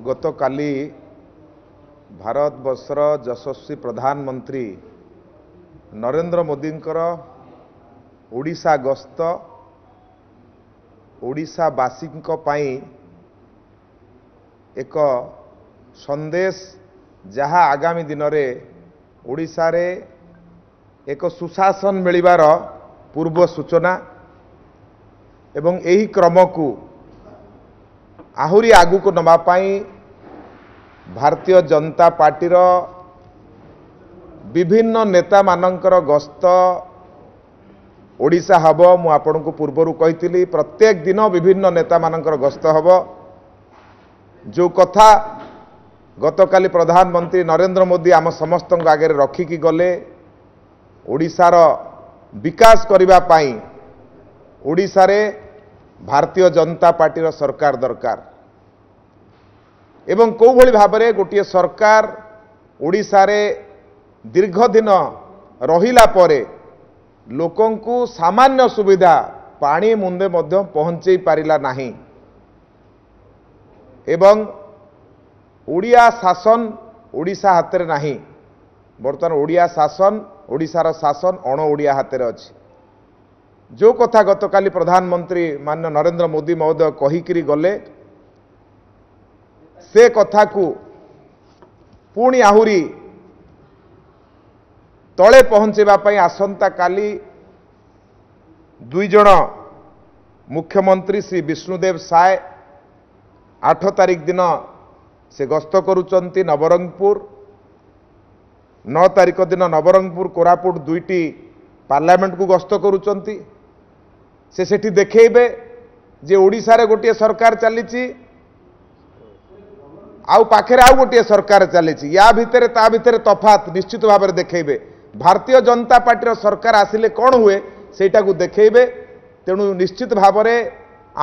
ଗତକାଲି ଭାରତବର୍ଷର ଯଶସ୍ୱୀ ପ୍ରଧାନମନ୍ତ୍ରୀ ନରେନ୍ଦ୍ର ମୋଦିଙ୍କର ଓଡ଼ିଶା ଗସ୍ତ ଓଡ଼ିଶାବାସୀଙ୍କ ପାଇଁ ଏକ ସନ୍ଦେଶ ଯାହା ଆଗାମୀ ଦିନରେ ଓଡ଼ିଶାରେ ଏକ ସୁଶାସନ ମିଳିବାର ପୂର୍ବ ସୂଚନା ଏବଂ ଏହି କ୍ରମକୁ ଆହୁରି ଆଗକୁ ନେବା ପାଇଁ ଭାରତୀୟ ଜନତା ପାର୍ଟିର ବିଭିନ୍ନ ନେତାମାନଙ୍କର ଗସ୍ତ ଓଡ଼ିଶା ହେବ ମୁଁ ଆପଣଙ୍କୁ ପୂର୍ବରୁ କହିଥିଲି ପ୍ରତ୍ୟେକ ଦିନ ବିଭିନ୍ନ ନେତାମାନଙ୍କର ଗସ୍ତ ହେବ ଯେଉଁ କଥା ଗତକାଲି ପ୍ରଧାନମନ୍ତ୍ରୀ ନରେନ୍ଦ୍ର ମୋଦି ଆମ ସମସ୍ତଙ୍କ ଆଗରେ ରଖିକି ଗଲେ ଓଡ଼ିଶାର ବିକାଶ କରିବା ପାଇଁ ଓଡ଼ିଶାରେ ଭାରତୀୟ ଜନତା ପାର୍ଟିର ସରକାର ଦରକାର ଏବଂ କେଉଁଭଳି ଭାବରେ ଗୋଟିଏ ସରକାର ଓଡ଼ିଶାରେ ଦୀର୍ଘଦିନ ରହିଲା ପରେ ଲୋକଙ୍କୁ ସାମାନ୍ୟ ସୁବିଧା ପାଣି ମୁନ୍ଦେ ମଧ୍ୟ ପହଞ୍ଚେଇ ପାରିଲା ନାହିଁ ଏବଂ ଓଡ଼ିଆ ଶାସନ ଓଡ଼ିଶା ହାତରେ ନାହିଁ ବର୍ତ୍ତମାନ ଓଡ଼ିଆ ଶାସନ ଓଡ଼ିଶାର ଶାସନ ଅଣ ଓଡ଼ିଆ ହାତରେ ଅଛି ଯେଉଁ କଥା ଗତକାଲି ପ୍ରଧାନମନ୍ତ୍ରୀ ମାନ୍ୟ ନରେନ୍ଦ୍ର ମୋଦି ମହୋଦୟ କହିକିରି ଗଲେ ସେ କଥାକୁ ପୁଣି ଆହୁରି ତଳେ ପହଞ୍ଚାଇବା ପାଇଁ ଆସନ୍ତାକାଲି ଦୁଇଜଣ ମୁଖ୍ୟମନ୍ତ୍ରୀ ଶ୍ରୀ ବିଷ୍ଣୁଦେବ ସାଏ ଆଠ ତାରିଖ ଦିନ ସେ ଗସ୍ତ କରୁଛନ୍ତି ନବରଙ୍ଗପୁର ନଅ ତାରିଖ ଦିନ ନବରଙ୍ଗପୁର କୋରାପୁଟ ଦୁଇଟି ପାର୍ଲାମେଣ୍ଟକୁ ଗସ୍ତ କରୁଛନ୍ତି ସେ ସେଠି ଦେଖେଇବେ ଯେ ଓଡ଼ିଶାରେ ଗୋଟିଏ ସରକାର ଚାଲିଛି ଆଉ ପାଖରେ ଆଉ ଗୋଟିଏ ସରକାର ଚାଲିଛି ୟା ଭିତରେ ତା ଭିତରେ ତଫାତ୍ ନିଶ୍ଚିତ ଭାବରେ ଦେଖେଇବେ ଭାରତୀୟ ଜନତା ପାର୍ଟିର ସରକାର ଆସିଲେ କ'ଣ ହୁଏ ସେଇଟାକୁ ଦେଖେଇବେ ତେଣୁ ନିଶ୍ଚିତ ଭାବରେ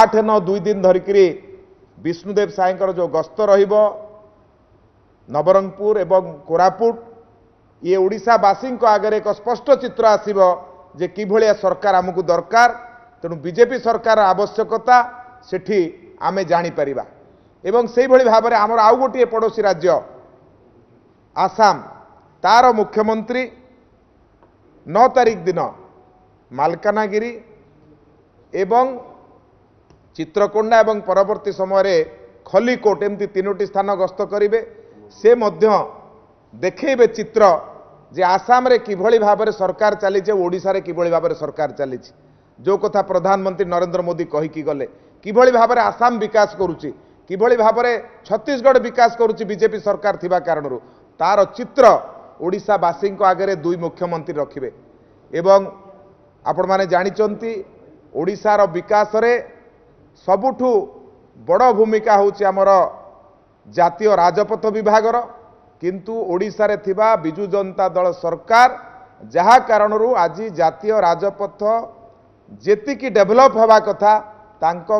ଆଠ ନଅ ଦୁଇ ଦିନ ଧରିକିରି ବିଷ୍ଣୁଦେବ ସାଏଙ୍କର ଯେଉଁ ଗସ୍ତ ରହିବ ନବରଙ୍ଗପୁର ଏବଂ କୋରାପୁଟ ଇଏ ଓଡ଼ିଶାବାସୀଙ୍କ ଆଗରେ ଏକ ସ୍ପଷ୍ଟ ଚିତ୍ର ଆସିବ ଯେ କିଭଳିଆ ସରକାର ଆମକୁ ଦରକାର ତେଣୁ ବିଜେପି ସରକାର ଆବଶ୍ୟକତା ସେଠି ଆମେ ଜାଣିପାରିବା ଏବଂ ସେହିଭଳି ଭାବରେ ଆମର ଆଉ ଗୋଟିଏ ପଡ଼ୋଶୀ ରାଜ୍ୟ ଆସାମ ତା'ର ମୁଖ୍ୟମନ୍ତ୍ରୀ ନଅ ତାରିଖ ଦିନ ମାଲକାନଗିରି ଏବଂ ଚିତ୍ରକୋଣ୍ଡା ଏବଂ ପରବର୍ତ୍ତୀ ସମୟରେ ଖଲିକୋଟ ଏମିତି ତିନୋଟି ସ୍ଥାନ ଗସ୍ତ କରିବେ ସେ ମଧ୍ୟ ଦେଖେଇବେ ଚିତ୍ର ଯେ ଆସାମରେ କିଭଳି ଭାବରେ ସରକାର ଚାଲିଛି ଓଡ଼ିଶାରେ କିଭଳି ଭାବରେ ସରକାର ଚାଲିଛି ଯେଉଁ କଥା ପ୍ରଧାନମନ୍ତ୍ରୀ ନରେନ୍ଦ୍ର ମୋଦି କହିକି ଗଲେ କିଭଳି ଭାବରେ ଆସାମ ବିକାଶ କରୁଛି କିଭଳି ଭାବରେ ଛତିଶଗଡ଼ ବିକାଶ କରୁଛି ବିଜେପି ସରକାର ଥିବା କାରଣରୁ ତାର ଚିତ୍ର ଓଡ଼ିଶାବାସୀଙ୍କ ଆଗରେ ଦୁଇ ମୁଖ୍ୟମନ୍ତ୍ରୀ ରଖିବେ ଏବଂ ଆପଣମାନେ ଜାଣିଛନ୍ତି ଓଡ଼ିଶାର ବିକାଶରେ ସବୁଠୁ ବଡ଼ ଭୂମିକା ହେଉଛି ଆମର ଜାତୀୟ ରାଜପଥ ବିଭାଗର କିନ୍ତୁ ଓଡ଼ିଶାରେ ଥିବା ବିଜୁ ଜନତା ଦଳ ସରକାର ଯାହା କାରଣରୁ ଆଜି ଜାତୀୟ ରାଜପଥ ଯେତିକି ଡେଭଲପ୍ ହେବା କଥା ତାଙ୍କ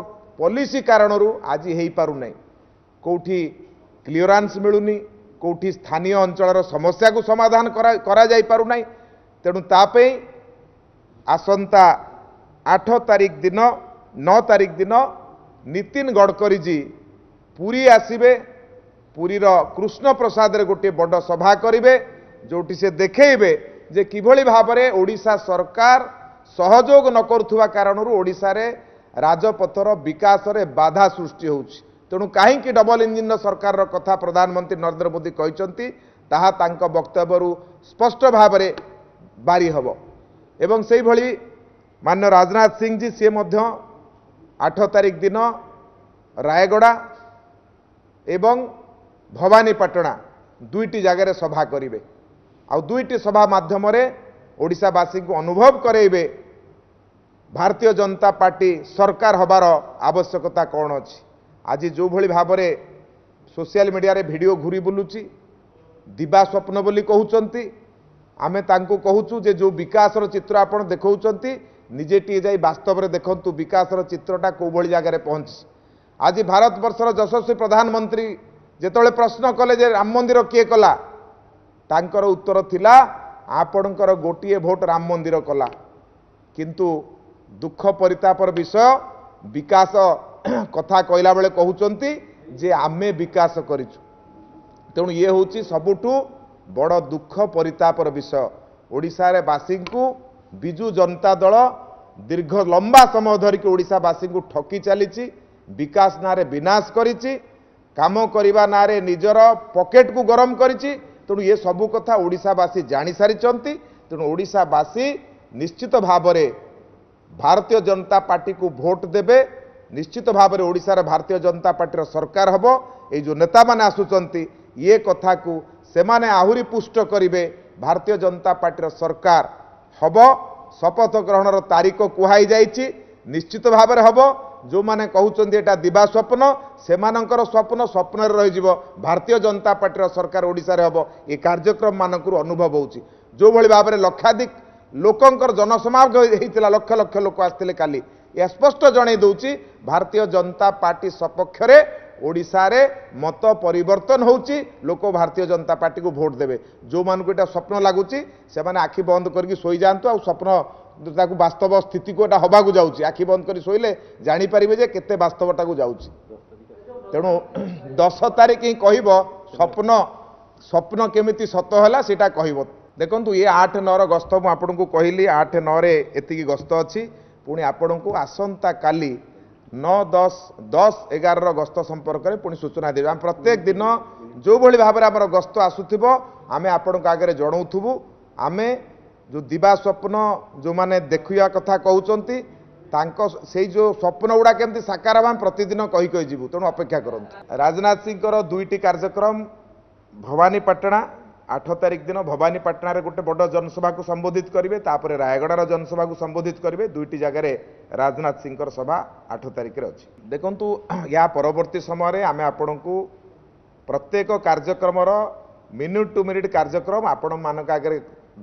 ପଲିସି କାରଣରୁ ଆଜି ହୋଇପାରୁନାହିଁ କେଉଁଠି କ୍ଲିୟରାନ୍ସ ମିଳୁନି କେଉଁଠି ସ୍ଥାନୀୟ ଅଞ୍ଚଳର ସମସ୍ୟାକୁ ସମାଧାନ କରାଯାଇପାରୁନାହିଁ ତେଣୁ ତା ପାଇଁ ଆସନ୍ତା ଆଠ ତାରିଖ ଦିନ ନଅ ତାରିଖ ଦିନ ନୀତିନ ଗଡ଼କରୀଜୀ ପୁରୀ ଆସିବେ ପୁରୀର କୃଷ୍ଣ ପ୍ରସାଦରେ ଗୋଟିଏ ବଡ଼ ସଭା କରିବେ ଯେଉଁଠି ସେ ଦେଖେଇବେ ଯେ କିଭଳି ଭାବରେ ଓଡ଼ିଶା ସରକାର ସହଯୋଗ ନ କରୁଥିବା କାରଣରୁ ଓଡ଼ିଶାରେ ରାଜପଥର ବିକାଶରେ ବାଧା ସୃଷ୍ଟି ହେଉଛି ତେଣୁ କାହିଁକି ଡବଲ ଇଞ୍ଜିନର ସରକାରର କଥା ପ୍ରଧାନମନ୍ତ୍ରୀ ନରେନ୍ଦ୍ର ମୋଦି କହିଛନ୍ତି ତାହା ତାଙ୍କ ବକ୍ତବ୍ୟରୁ ସ୍ପଷ୍ଟ ଭାବରେ ବାରି ହେବ ଏବଂ ସେହିଭଳି ମାନ୍ୟ ରାଜନାଥ ସିଂଜୀ ସିଏ ମଧ୍ୟ ଆଠ ତାରିଖ ଦିନ ରାୟଗଡ଼ା ଏବଂ ଭବାନୀପାଟଣା ଦୁଇଟି ଜାଗାରେ ସଭା କରିବେ ଆଉ ଦୁଇଟି ସଭା ମାଧ୍ୟମରେ ଓଡ଼ିଶାବାସୀଙ୍କୁ ଅନୁଭବ କରେଇବେ ଭାରତୀୟ ଜନତା ପାର୍ଟି ସରକାର ହେବାର ଆବଶ୍ୟକତା କ'ଣ ଅଛି ଆଜି ଯେଉଁଭଳି ଭାବରେ ସୋସିଆଲ ମିଡ଼ିଆରେ ଭିଡ଼ିଓ ଘୁରି ବୁଲୁଛି ଦିବା ସ୍ୱପ୍ନ ବୋଲି କହୁଛନ୍ତି ଆମେ ତାଙ୍କୁ କହୁଛୁ ଯେ ଯେଉଁ ବିକାଶର ଚିତ୍ର ଆପଣ ଦେଖାଉଛନ୍ତି ନିଜେ ଟିକେ ଯାଇ ବାସ୍ତବରେ ଦେଖନ୍ତୁ ବିକାଶର ଚିତ୍ରଟା କେଉଁଭଳି ଜାଗାରେ ପହଞ୍ଚିଛି ଆଜି ଭାରତବର୍ଷର ଯଶସ୍ୱୀ ପ୍ରଧାନମନ୍ତ୍ରୀ ଯେତେବେଳେ ପ୍ରଶ୍ନ କଲେ ଯେ ରାମ ମନ୍ଦିର କିଏ କଲା ତାଙ୍କର ଉତ୍ତର ଥିଲା ଆପଣଙ୍କର ଗୋଟିଏ ଭୋଟ୍ ରାମ ମନ୍ଦିର କଲା କିନ୍ତୁ ଦୁଃଖ ପରିତାପର ବିଷୟ ବିକାଶ କଥା କହିଲା ବେଳେ କହୁଛନ୍ତି ଯେ ଆମେ ବିକାଶ କରିଛୁ ତେଣୁ ଇଏ ହେଉଛି ସବୁଠୁ ବଡ଼ ଦୁଃଖ ପରିତାପର ବିଷୟ ଓଡ଼ିଶାରେ ବାସୀଙ୍କୁ ବିଜୁ ଜନତା ଦଳ ଦୀର୍ଘ ଲମ୍ବା ସମୟ ଧରିକି ଓଡ଼ିଶାବାସୀଙ୍କୁ ଠକି ଚାଲିଛି ବିକାଶ ନାଁରେ ବିନାଶ କରିଛି କାମ କରିବା ନାଁରେ ନିଜର ପକେଟକୁ ଗରମ କରିଛି ତେଣୁ ଏସବୁ କଥା ଓଡ଼ିଶାବାସୀ ଜାଣିସାରିଛନ୍ତି ତେଣୁ ଓଡ଼ିଶାବାସୀ ନିଶ୍ଚିତ ଭାବରେ ଭାରତୀୟ ଜନତା ପାର୍ଟିକୁ ଭୋଟ୍ ଦେବେ ନିଶ୍ଚିତ ଭାବରେ ଓଡ଼ିଶାରେ ଭାରତୀୟ ଜନତା ପାର୍ଟିର ସରକାର ହେବ ଏଇ ଯେଉଁ ନେତାମାନେ ଆସୁଛନ୍ତି ଇଏ କଥାକୁ ସେମାନେ ଆହୁରି ପୁଷ୍ଟ କରିବେ ଭାରତୀୟ ଜନତା ପାର୍ଟିର ସରକାର ହେବ ଶପଥ ଗ୍ରହଣର ତାରିଖ କୁହାଯାଇଛି ନିଶ୍ଚିତ ଭାବରେ ହେବ ଯେଉଁମାନେ କହୁଛନ୍ତି ଏଇଟା ଦିବା ସ୍ୱପ୍ନ ସେମାନଙ୍କର ସ୍ୱପ୍ନ ସ୍ୱପ୍ନରେ ରହିଯିବ ଭାରତୀୟ ଜନତା ପାର୍ଟିର ସରକାର ଓଡ଼ିଶାରେ ହେବ ଏ କାର୍ଯ୍ୟକ୍ରମମାନଙ୍କରୁ ଅନୁଭବ ହେଉଛି ଯେଉଁଭଳି ଭାବରେ ଲକ୍ଷାଧିକ ଲୋକଙ୍କର ଜନସମାଗ ହେଇଥିଲା ଲକ୍ଷ ଲକ୍ଷ ଲୋକ ଆସିଥିଲେ କାଲି ଏହା ସ୍ପଷ୍ଟ ଜଣାଇ ଦେଉଛି ଭାରତୀୟ ଜନତା ପାର୍ଟି ସପକ୍ଷରେ ଓଡ଼ିଶାରେ ମତ ପରିବର୍ତ୍ତନ ହେଉଛି ଲୋକ ଭାରତୀୟ ଜନତା ପାର୍ଟିକୁ ଭୋଟ୍ ଦେବେ ଯେଉଁମାନଙ୍କୁ ଏଇଟା ସ୍ୱପ୍ନ ଲାଗୁଛି ସେମାନେ ଆଖି ବନ୍ଦ କରିକି ଶୋଇଯାଆନ୍ତୁ ଆଉ ସ୍ୱପ୍ନ ତାକୁ ବାସ୍ତବ ସ୍ଥିତିକୁ ଏଇଟା ହେବାକୁ ଯାଉଛି ଆଖି ବନ୍ଦ କରି ଶୋଇଲେ ଜାଣିପାରିବେ ଯେ କେତେ ବାସ୍ତବଟାକୁ ଯାଉଛି ତେଣୁ ଦଶ ତାରିଖ ହିଁ କହିବ ସ୍ୱପ୍ନ ସ୍ୱପ୍ନ କେମିତି ସତ ହେଲା ସେଇଟା କହିବ ଦେଖନ୍ତୁ ଏ ଆଠ ନଅର ଗସ୍ତ ମୁଁ ଆପଣଙ୍କୁ କହିଲି ଆଠ ନଅରେ ଏତିକି ଗସ୍ତ ଅଛି ପୁଣି ଆପଣଙ୍କୁ ଆସନ୍ତାକାଲି ନଅ ଦଶ ଦଶ ଏଗାରର ଗସ୍ତ ସମ୍ପର୍କରେ ପୁଣି ସୂଚନା ଦେବେ ଆମେ ପ୍ରତ୍ୟେକ ଦିନ ଯେଉଁଭଳି ଭାବରେ ଆମର ଗସ୍ତ ଆସୁଥିବ ଆମେ ଆପଣଙ୍କ ଆଗରେ ଜଣାଉଥିବୁ ଆମେ ଯେଉଁ ଦିବା ସ୍ୱପ୍ନ ଯେଉଁମାନେ ଦେଖିବା କଥା କହୁଛନ୍ତି ତାଙ୍କ ସେଇ ଯେଉଁ ସ୍ୱପ୍ନ ଗୁଡ଼ା କେମିତି ସାକାର ହେବ ଆମେ ପ୍ରତିଦିନ କହି କହିଯିବୁ ତେଣୁ ଅପେକ୍ଷା କରନ୍ତୁ ରାଜନାଥ ସିଂହଙ୍କର ଦୁଇଟି କାର୍ଯ୍ୟକ୍ରମ ଭବାନୀପାଟଣା ଆଠ ତାରିଖ ଦିନ ଭବାନୀପାଟଣାରେ ଗୋଟେ ବଡ଼ ଜନସଭାକୁ ସମ୍ବୋଧିତ କରିବେ ତାପରେ ରାୟଗଡ଼ାର ଜନସଭାକୁ ସମ୍ବୋଧିତ କରିବେ ଦୁଇଟି ଜାଗାରେ ରାଜନାଥ ସିଂହଙ୍କର ସଭା ଆଠ ତାରିଖରେ ଅଛି ଦେଖନ୍ତୁ ଏହା ପରବର୍ତ୍ତୀ ସମୟରେ ଆମେ ଆପଣଙ୍କୁ ପ୍ରତ୍ୟେକ କାର୍ଯ୍ୟକ୍ରମର ମିନିଟ୍ ଟୁ ମିନିଟ୍ କାର୍ଯ୍ୟକ୍ରମ ଆପଣମାନଙ୍କ ଆଗରେ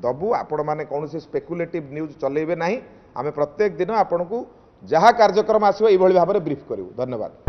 ଦେବୁ ଆପଣମାନେ କୌଣସି ସ୍ପେକୁଲେଟିଭ୍ ନ୍ୟୁଜ୍ ଚଲେଇବେ ନାହିଁ ଆମେ ପ୍ରତ୍ୟେକ ଦିନ ଆପଣଙ୍କୁ ଯାହା କାର୍ଯ୍ୟକ୍ରମ ଆସିବ ଏଇଭଳି ଭାବରେ ବ୍ରିଫ୍ କରିବୁ ଧନ୍ୟବାଦ